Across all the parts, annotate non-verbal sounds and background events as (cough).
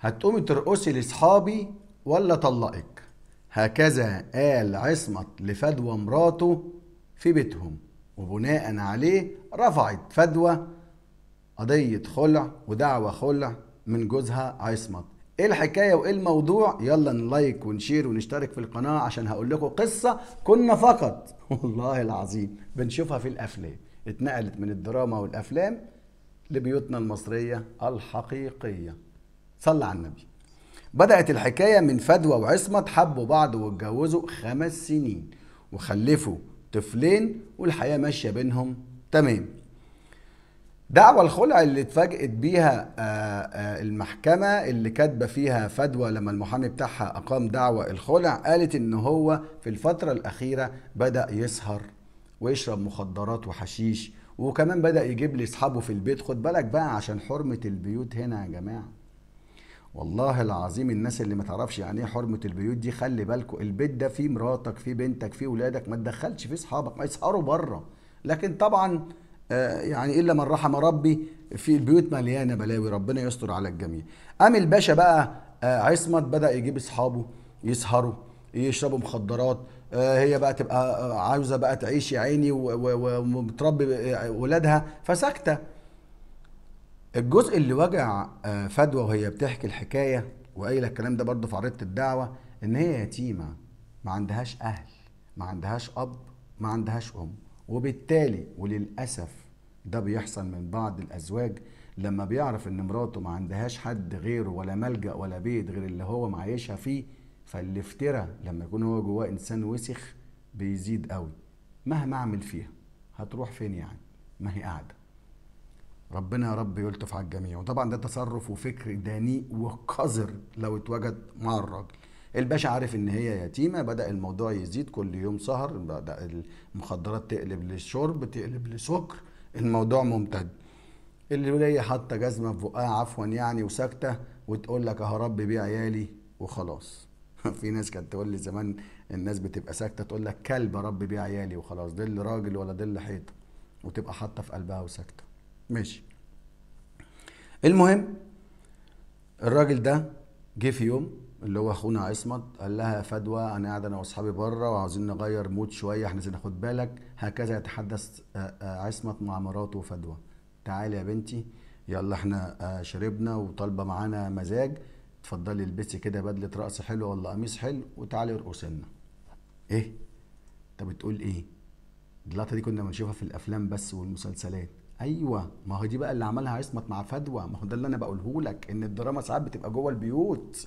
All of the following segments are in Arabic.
هتقومي ترقصي لاصحابي ولا طلقك هكذا قال عصمت لفدوى مراته في بيتهم وبناء عليه رفعت فدوى قضية خلع ودعوة خلع من جوزها عصمت ايه الحكايه وايه الموضوع يلا نلايك ونشير ونشترك في القناه عشان هقول لكم قصه كنا فقط (laughs) والله العظيم بنشوفها في الافلام اتنقلت من الدراما والافلام لبيوتنا المصريه الحقيقيه صلى على النبي بدأت الحكاية من فدوى وعصمت حبوا بعض واتجوزوا خمس سنين وخلفوا طفلين والحياة ماشية بينهم تمام دعوى الخلع اللي اتفاجئت بيها آه، آه، المحكمة اللي كاتبة فيها فدوى لما المحامي بتاعها أقام دعوى الخلع قالت إن هو في الفترة الأخيرة بدأ يسهر ويشرب مخدرات وحشيش وكمان بدأ يجيب لي أصحابه في البيت خد بالك بقى عشان حرمة البيوت هنا يا جماعة والله العظيم الناس اللي ما تعرفش يعني ايه حرمه البيوت دي خلي بالكوا البيت ده فيه مراتك فيه بنتك فيه ولادك ما تدخلش فيه اصحابك ما يسهروا بره لكن طبعا آه، يعني الا من رحم ربي في البيوت مليانه بلاوي ربنا يستر على الجميع قام الباشا بقى آه، عصمت بدا يجيب اصحابه يسهروا يشربوا مخدرات آه، هي بقى تبقى عاوزه بقى تعيش يا عيني ومتربي ولادها فساكته الجزء اللي وجع آه، فدوى وهي بتحكي الحكايه وقايله الكلام ده برضه في عريضه الدعوه ان هي يتيمه ما عندهاش اهل ما عندهاش اب ما عندهاش ام وبالتالي وللاسف ده بيحصل من بعض الازواج لما بيعرف ان مراته ما عندهاش حد غيره ولا ملجا ولا بيت غير اللي هو معيشها فيه فالافتراء لما يكون هو جواه انسان وسخ بيزيد قوي مهما اعمل فيها هتروح فين يعني ما هي قاعده ربنا يا رب يلطف على الجميع وطبعا ده تصرف وفكر دنيء وقذر لو اتوجد مع الراجل الباشا عارف ان هي يتيمه بدا الموضوع يزيد كل يوم سهر بدا المخدرات تقلب للشرب تقلب لسكر الموضوع ممتد الولية حاطه جزمه في بقها عفوا يعني وساكته وتقول لك اهو ربي بيه عيالي وخلاص (laughs) في ناس كانت تقول لي زمان الناس بتبقى ساكته تقول لك كلب ربي بيه عيالي وخلاص اللي راجل ولا اللي حيطه وتبقى حاطه في قلبها وساكته ماشي المهم الراجل ده جه في يوم اللي هو اخونا عصمت قال لها يا فدوى انا قاعد انا واصحابي بره وعاوزين نغير مود شويه احنا عايزين ناخد بالك هكذا يتحدث آه، آه، عصمت مع مراته فدوى تعالي يا بنتي يلا احنا آه، شربنا وطالبه معانا مزاج اتفضلي البسي كده بدله رقص حلوه ولا قميص حلو وتعالي ارقصي لنا ايه انت بتقول ايه اللقطه دي كنا بنشوفها في الافلام بس والمسلسلات ايوه ما هو دي بقى اللي عملها عصمت مع فدوى ما هو ده اللي انا بقوله لك ان الدراما ساعات بتبقى جوه البيوت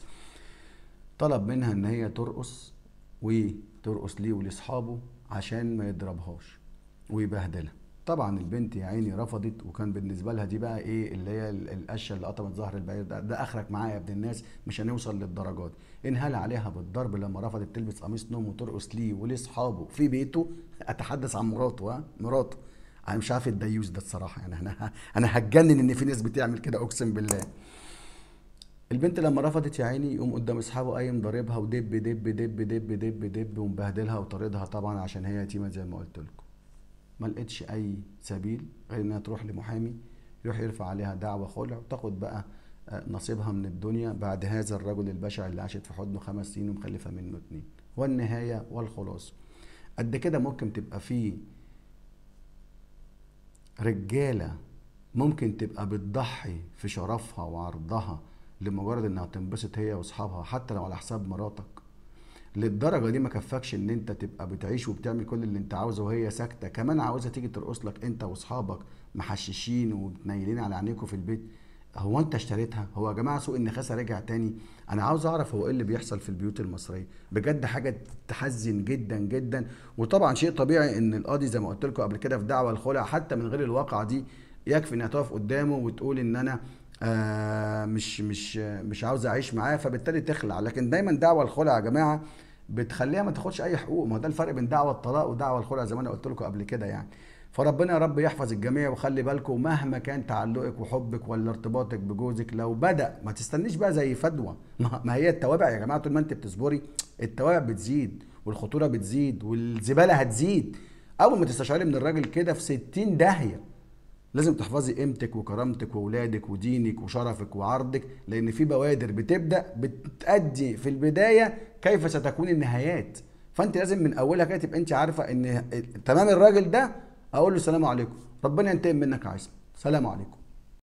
طلب منها ان هي ترقص وترقص ليه ولاصحابه عشان ما يضربهاش ويبهدلها طبعا البنت يا عيني رفضت وكان بالنسبه لها دي بقى ايه اللي هي القشه اللي قطمت ظهر البعير ده, ده اخرك معايا يا ابن الناس مش هنوصل للدرجات انهال عليها بالضرب لما رفضت تلبس قميص نوم وترقص ليه ولاصحابه في بيته اتحدث عن مراته ها مراته انا مش عارف الديوس ده الصراحه يعني انا انا هتجنن ان في ناس بتعمل كده اقسم بالله البنت لما رفضت يا عيني يقوم قدام اصحابه قايم ضاربها ودب دب دب دب دب دب ومبهدلها وطاردها طبعا عشان هي يتيمه زي ما قلت لكم ما لقيتش اي سبيل غير انها تروح لمحامي يروح يرفع عليها دعوه خلع وتاخد بقى آه، نصيبها من الدنيا بعد هذا الرجل البشع اللي عاشت في حضنه خمس سنين ومخلفه منه اتنين والنهايه والخلاصه قد كده ممكن تبقى فيه رجاله ممكن تبقى بتضحي في شرفها وعرضها لمجرد انها تنبسط هي واصحابها حتى لو على حساب مراتك للدرجه دي ما كفاكش ان انت تبقى بتعيش وبتعمل كل اللي انت عاوزه وهي ساكته كمان عاوزه تيجي ترقص لك انت واصحابك محششين ومتنيلين على عينيكوا في البيت هو انت اشتريتها هو يا جماعه سوق النخاسه رجع تاني انا عاوز اعرف هو ايه اللي بيحصل في البيوت المصريه بجد حاجه تحزن جدا جدا وطبعا شيء طبيعي ان القاضي زي ما قلت لكم قبل كده في دعوه الخلع حتى من غير الواقعه دي يكفي انها تقف قدامه وتقول ان انا آه مش مش مش عاوز اعيش معاه فبالتالي تخلع لكن دايما دعوه الخلع يا جماعه بتخليها ما تاخدش اي حقوق ما هو ده الفرق بين دعوه الطلاق ودعوه الخلع زي ما انا قلت لكم قبل كده يعني فربنا يا رب يحفظ الجميع وخلي بالكم مهما كان تعلقك وحبك ولا ارتباطك بجوزك لو بدا ما تستنيش بقى زي فدوى (laughs) ما هي التوابع يا جماعه طول ما انت بتصبري التوابع بتزيد والخطوره بتزيد والزباله هتزيد اول ما تستشعري من الراجل كده في 60 داهيه لازم تحفظي قيمتك وكرامتك واولادك ودينك وشرفك وعرضك لان في بوادر بتبدا بتأدي في البدايه كيف ستكون النهايات فانت لازم من اولها كده تبقى انت عارفه ان تمام الراجل ده اقول له سلام عليكم ربنا ينتقم منك يا عايز سلام عليكم